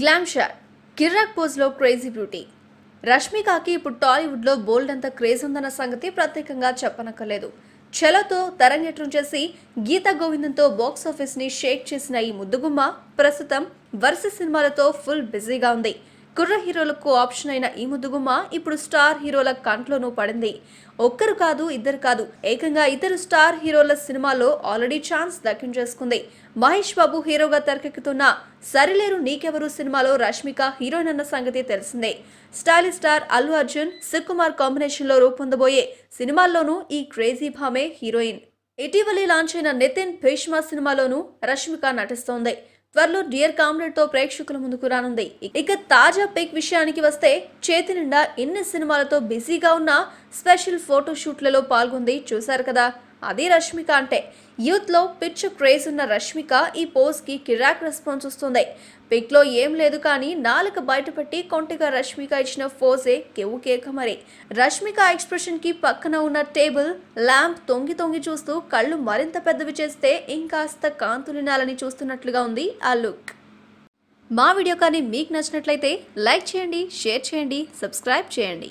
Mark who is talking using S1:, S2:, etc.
S1: glam shot కిర్రాక్ పోజ్లో crazy beauty రష్మికాకి ఇప్పుడు టాలీవుడ్లో బోల్డ్ అంత క్రేజ్ ఉందన్న సంగతి ప్రత్యేకంగా చెప్పనక్కర్లేదు చలతో తరంగేట్రం చేసి గీతా గోవిందంతో బాక్సాఫీస్ని షేక్ చేసిన ఈ ముద్దుగుమ్మ ప్రస్తుతం వరుస సినిమాలతో ఫుల్ బిజీగా ఉంది కుర్ర హీరోలకు ఆప్షన్ అయిన ఈ ముద్దుగుమ్మ ఇప్పుడు స్టార్ హీరోల కంట్లోనూ పడింది ఒక్కరు కాదు ఇద్దరు కాదు ఏకంగా ఇద్దరు స్టార్ హీరోల సినిమాలో ఆల్రెడీ ఛాన్స్ దక్కించేసుకుంది మహేష్ బాబు హీరోగా తెరకెక్కుతున్న సరిలేరు నీకెవరు సినిమాలో రష్మిక హీరోయిన్ అన్న సంగతి తెలిసిందే స్టైలి స్టార్ అల్లు అర్జున్ సుకుమార్ కాంబినేషన్లో రూపొందబోయే సినిమాల్లోనూ ఈ క్రేజీ భామే హీరోయిన్ ఇటీవలే లాంచ్ అయిన నితిన్ భీష్మ సినిమాలోనూ రష్మిక నటిస్తోంది త్వరలో డియర్ కామ్రేడ్ తో ప్రేక్షకుల ముందుకు రానుంది ఇక తాజా పిక్ విషయానికి వస్తే చేతి నిండా ఎన్ని సినిమాలతో బిజీగా ఉన్న స్పెషల్ ఫోటోషూట్లలో పాల్గొంది చూశారు కదా అది రష్మిక అంటే యూత్లో పిచ్ క్రేజ్ ఉన్న రష్మిక ఈ పోజ్కి కిరాక్ రెస్పాన్స్ వస్తుంది పిక్లో ఏం లేదు కానీ నాలుక బయటపట్టి కొంటగా రష్మిక ఇచ్చిన ఫోజే కేక మరి రష్మిక ఎక్స్ప్రెషన్కి పక్కన ఉన్న టేబుల్ ల్యాంప్ తొంగి తొంగి చూస్తూ కళ్ళు మరింత పెద్దవి చేస్తే ఇంకాస్త కాంతులినాలని చూస్తున్నట్లుగా ఉంది ఆ లుక్ మా వీడియో కానీ మీకు నచ్చినట్లయితే లైక్ చేయండి షేర్ చేయండి సబ్స్క్రైబ్ చేయండి